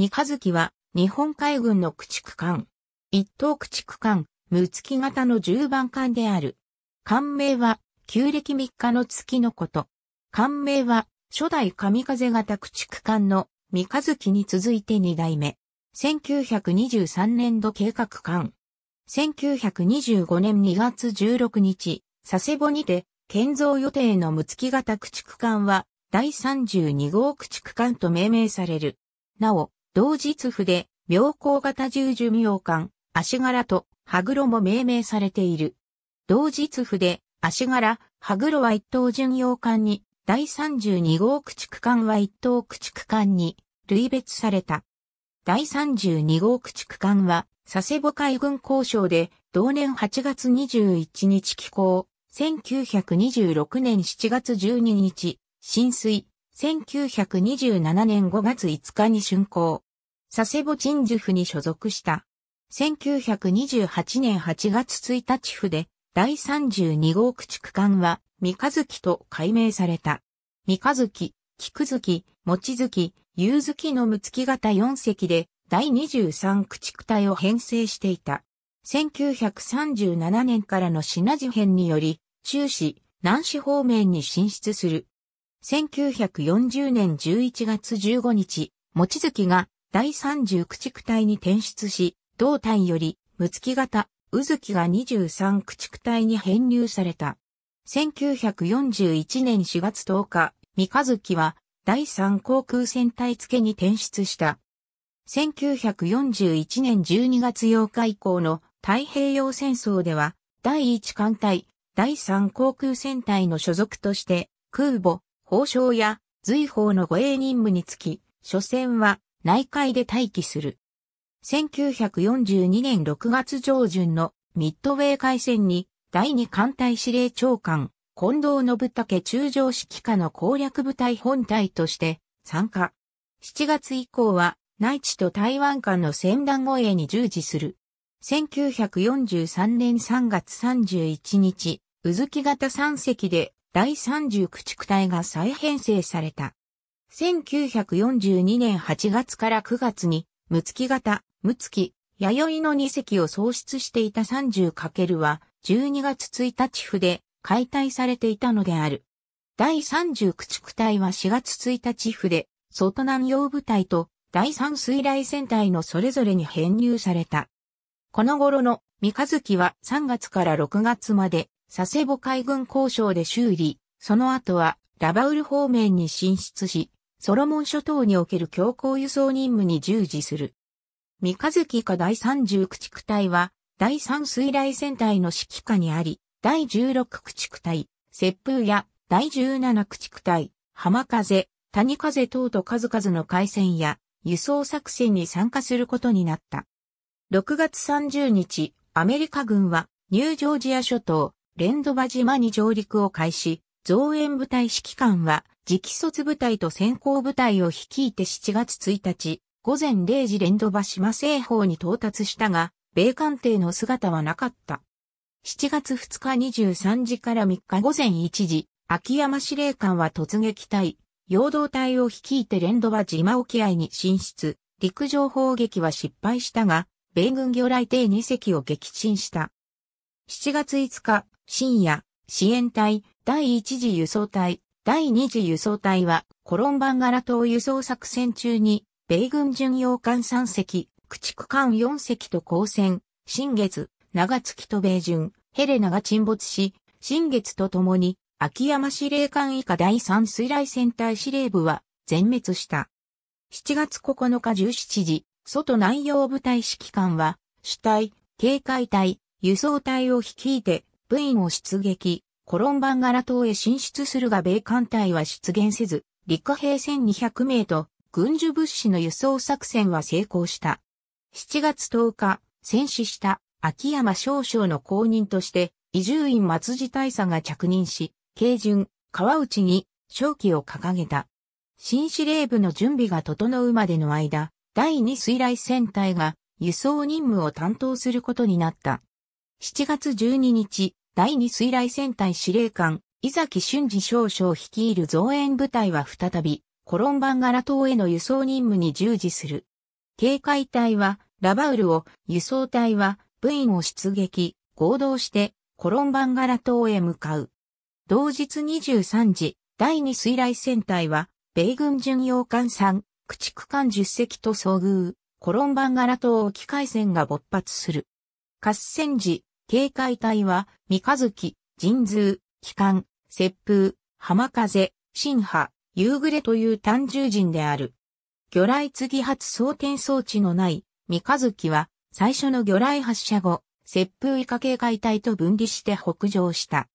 三日月は、日本海軍の駆逐艦。一等駆逐艦、六月型の10番艦である。艦名は、旧暦3日の月のこと。艦名は、初代神風型駆逐艦の三日月に続いて2代目。1923年度計画艦。1925年2月16日、佐世保にて、建造予定の六月型駆逐艦は、第32号駆逐艦と命名される。なお、同日府で、妙高型重寿洋館、足柄と、羽黒も命名されている。同日府で、足柄、羽黒は一等巡洋艦に、第32号駆逐艦は一等駆逐艦に、類別された。第32号駆逐艦は、佐世保海軍交渉で、同年8月21日寄港、1926年7月12日、浸水、1927年5月5日に竣工。佐世保鎮守府に所属した。1928年8月1日府で第32号駆逐艦は三日月と改名された。三日月、菊月、餅月、夕月の六月型4隻で第23駆逐隊を編成していた。1937年からの品事編により、中市、南市方面に進出する。1940年11月15日、望月が第30駆逐隊に転出し、同隊より、六月型、うずきが23駆逐隊に編入された。1941年4月10日、三日月は第3航空戦隊付に転出した。1941年12月8日以降の太平洋戦争では、第1艦隊、第3航空戦隊の所属として、空母、法相や随法の護衛任務につき、所詮は内海で待機する。1942年6月上旬のミッドウェー海戦に第二艦隊司令長官、近藤信武中将指揮下の攻略部隊本隊として参加。7月以降は内地と台湾間の戦団護衛に従事する。1943年3月31日、うずき型3隻で第30駆逐隊が再編成された。1942年8月から9月に、ムツキ型、ムツキ、弥生の2隻を創出していた 30× は、12月1日府で解体されていたのである。第30駆逐隊は4月1日府で、外南洋部隊と第3水雷戦隊のそれぞれに編入された。この頃の三日月は3月から6月まで佐世保海軍交渉で修理、その後はラバウル方面に進出し、ソロモン諸島における強行輸送任務に従事する。三日月下第30駆逐隊は、第3水雷戦隊の指揮下にあり、第16駆逐隊、雪風や第17駆逐隊、浜風、谷風等と数々の海戦や輸送作戦に参加することになった。6月30日、アメリカ軍はニュージョージア諸島、レンドバ島に上陸を開始、増援部隊指揮官は、直卒部隊と先行部隊を率いて7月1日、午前0時レンドバ島西方に到達したが、米艦艇の姿はなかった。7月2日23時から3日午前1時、秋山司令官は突撃隊、陽動隊を率いてレンドバ島沖合に進出、陸上砲撃は失敗したが、米軍魚雷艇2隻を撃沈した。7月5日、深夜、支援隊、第一次輸送隊、第二次輸送隊は、コロンバンガラ島輸送作戦中に、米軍巡洋艦3隻、駆逐艦4隻と交戦、新月、長月と米巡、ヘレナが沈没し、新月と共に、秋山司令官以下第三水雷戦隊司令部は、全滅した。7月9日17時、外南洋部隊指揮官は、主体、警戒隊、輸送隊を率いて、部員を出撃、コロンバンガラ島へ進出するが米艦隊は出現せず、陸兵1200名と軍需物資の輸送作戦は成功した。7月10日、戦死した秋山少将の後任として、移住院松次大佐が着任し、軽巡、川内に正機を掲げた。新司令部の準備が整うまでの間、第2水雷戦隊が輸送任務を担当することになった。7月12日、第二水雷戦隊司令官、伊崎俊二少将率いる増援部隊は再び、コロンバンガラ島への輸送任務に従事する。警戒隊は、ラバウルを、輸送隊は、部員を出撃、合同して、コロンバンガラ島へ向かう。同日23時、第二水雷戦隊は、米軍巡洋艦3、駆逐艦10隻と遭遇、コロンバンガラ島沖海戦が勃発する。合戦時、警戒隊は、三日月、神通、機関、雪風、浜風、新波、夕暮れという単獣人である。魚雷継発装填装置のない三日月は最初の魚雷発射後、接風以下警戒隊と分離して北上した。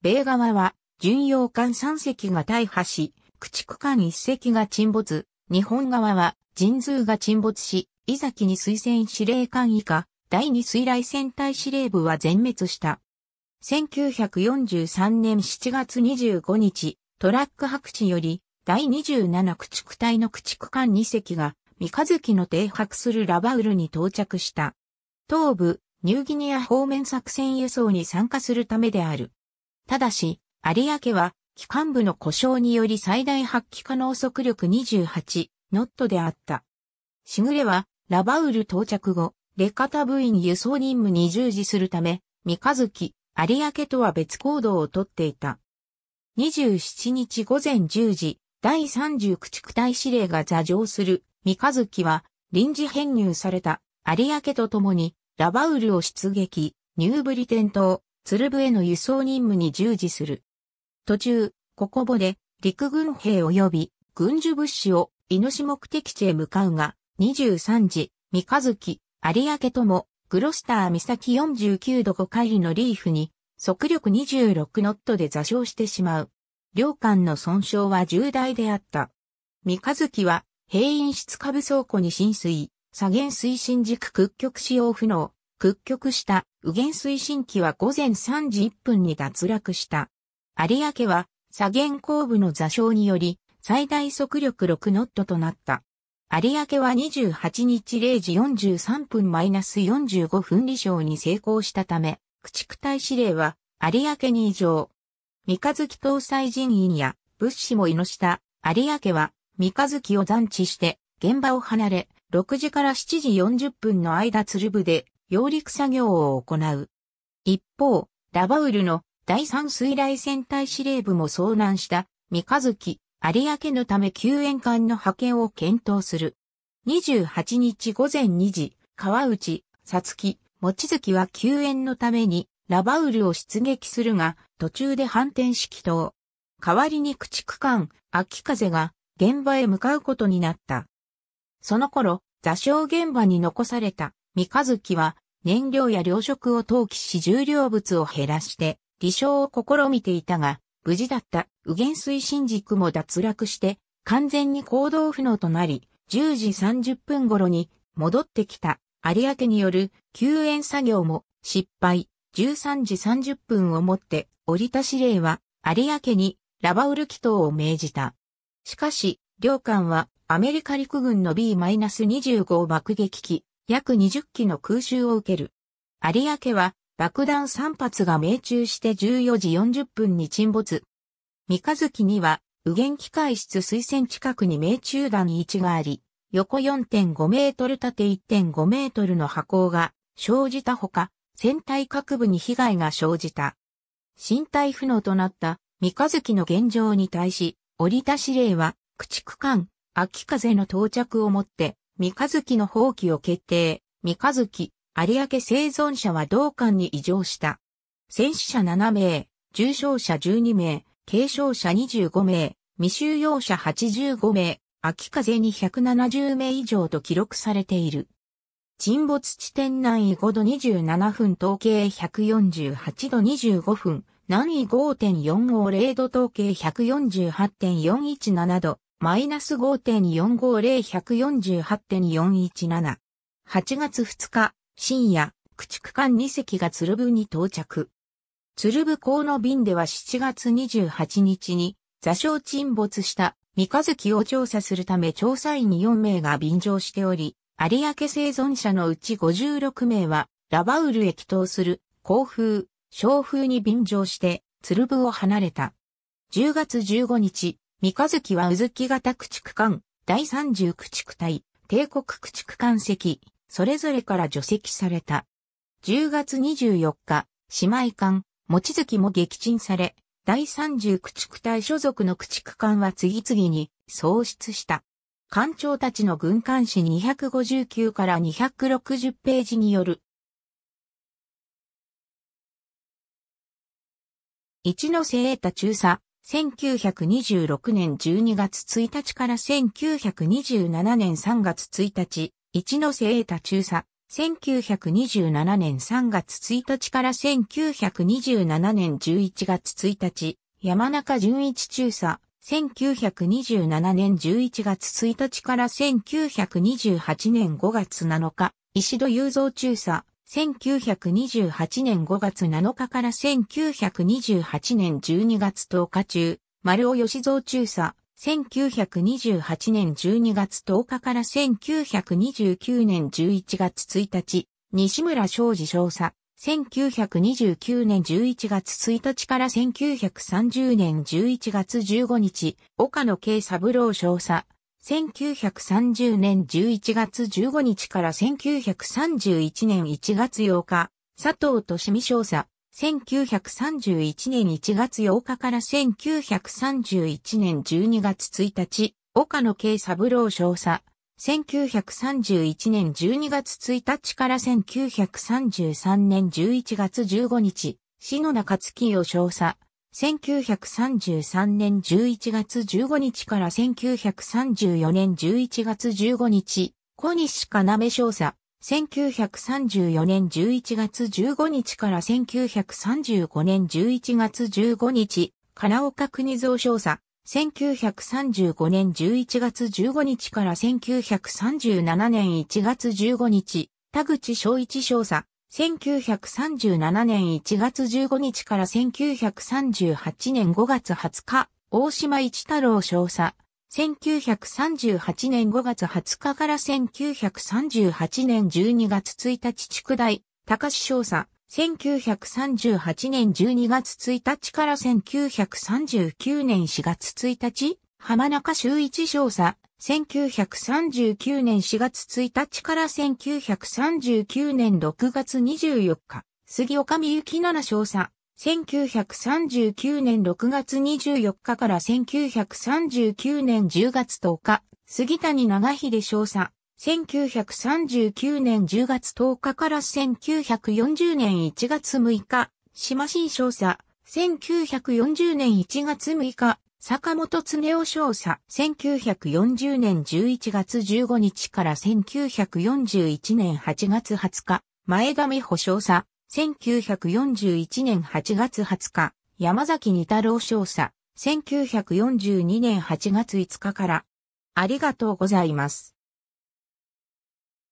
米側は巡洋艦3隻が大破し、駆逐艦1隻が沈没、日本側は神通が沈没し、伊崎に推薦司令官以下、第2水雷戦隊司令部は全滅した。1943年7月25日、トラック白地より、第27駆逐隊の駆逐艦2隻が、三日月の停泊するラバウルに到着した。東部、ニューギニア方面作戦輸送に参加するためである。ただし、有明は、機関部の故障により最大発揮可能速力28ノットであった。しぐれは、ラバウル到着後、レカタ部員輸送任務に従事するため、三日月、有明とは別行動をとっていた。27日午前10時、第30駆逐隊司令が座上する三日月は臨時編入された有明と共にラバウルを出撃、ニューブリテン島、鶴部への輸送任務に従事する。途中、ここぼで陸軍兵及び軍需物資を命目的地へ向かうが、23時、三日月、有明とも、グロスター岬49度5回のリーフに、速力26ノットで座礁してしまう。両艦の損傷は重大であった。三日月は、平因室下部倉庫に浸水、左舷推進軸屈曲使用不能、屈曲した右舷推進機は午前3時1分に脱落した。有明は、左舷後部の座礁により、最大速力6ノットとなった。有明は28日0時43分マイナス -45 分離賞に成功したため、駆逐隊指令は有明に異常。三日月搭載人員や物資も命した有明は三日月を残地して現場を離れ、6時から7時40分の間鶴部で揚陸作業を行う。一方、ラバウルの第三水雷戦隊司令部も遭難した三日月有明のため救援艦の派遣を検討する。28日午前2時、川内、さつき、もちづきは救援のためにラバウルを出撃するが、途中で反転式等。代わりに駆逐艦、秋風が現場へ向かうことになった。その頃、座礁現場に残された三日月は燃料や糧食を投棄し重量物を減らして離礁を試みていたが、無事だった右元推進軸も脱落して完全に行動不能となり、10時30分頃に戻ってきた有明による救援作業も失敗。13時30分をもって折た。司令は有明にラバウル祈祷を命じた。しかし、両艦はアメリカ陸軍の B-25 爆撃機約20機の空襲を受ける。有明は爆弾3発が命中して14時40分に沈没。三日月には、右舷機械室水線近くに命中弾位置があり、横4.5メートル縦1.5メートルの波高が生じたほか、船体各部に被害が生じた。身体不能となった三日月の現状に対し、折田司令は、駆逐艦、秋風の到着をもって、三日月の放棄を決定。三日月、有明生存者は同館に異常した。戦死者7名、重傷者12名、軽傷者25名、未収容者85名、秋風に170名以上と記録されている。沈没地点南緯5度27分統計148度25分、南緯5.450度統計148.417度、マイナス5.450148.417。8月2日、深夜、駆逐艦2隻が鶴部に到着。鶴部港の便では7月28日に座礁沈没した三日月を調査するため調査員4名が便乗しており、有明生存者のうち56名はラバウルへ帰島する航風、小風に便乗して鶴部を離れた。10月15日、三日月はうずき型駆逐艦、第30駆逐隊、帝国駆逐艦席それぞれから除籍された。10月24日、姉妹艦、望月も撃沈され、第30駆逐隊所属の駆逐艦は次々に喪失した。艦長たちの軍艦誌259から260ページによる。一ノ瀬栄太中佐、1926年12月1日から1927年3月1日、一ノ瀬栄太中佐、1927年3月1日から1927年11月1日、山中淳一中佐、1927年11月1日から1928年5月7日、石戸雄三中佐、1928年5月7日から1928年12月10日中、丸尾義蔵中佐、1928年12月10日から1929年11月1日、西村昌司少佐、1929年11月1日から1930年11月15日、岡野慶三郎少佐、1930年11月15日から1931年1月8日、佐藤利美少佐、1931年1月8日から1931年12月1日、岡野慶三郎少佐。1931年12月1日から1933年11月15日、篠田勝清少佐。1933年11月15日から1934年11月15日、小西要少佐。1934年11月15日から1935年11月15日、金岡国蔵少佐。1935年11月15日から1937年1月15日、田口昭一少佐。1937年1月15日から1938年5月20日、大島一太郎少佐。1938年5月20日から1938年12月1日筑大、高志少佐、1938年12月1日から1939年4月1日、浜中周一少佐、1939年4月1日から1939年6月24日、杉岡美幸七少佐、1939年6月24日から1939年10月10日、杉谷長秀少佐。1939年10月10日から1940年1月6日、島新少佐。1940年1月6日、坂本恒夫少佐、1940年11月15日から1941年8月20日、前上保少佐、1941年8月20日、山崎二太郎少佐、1942年8月5日から、ありがとうございます。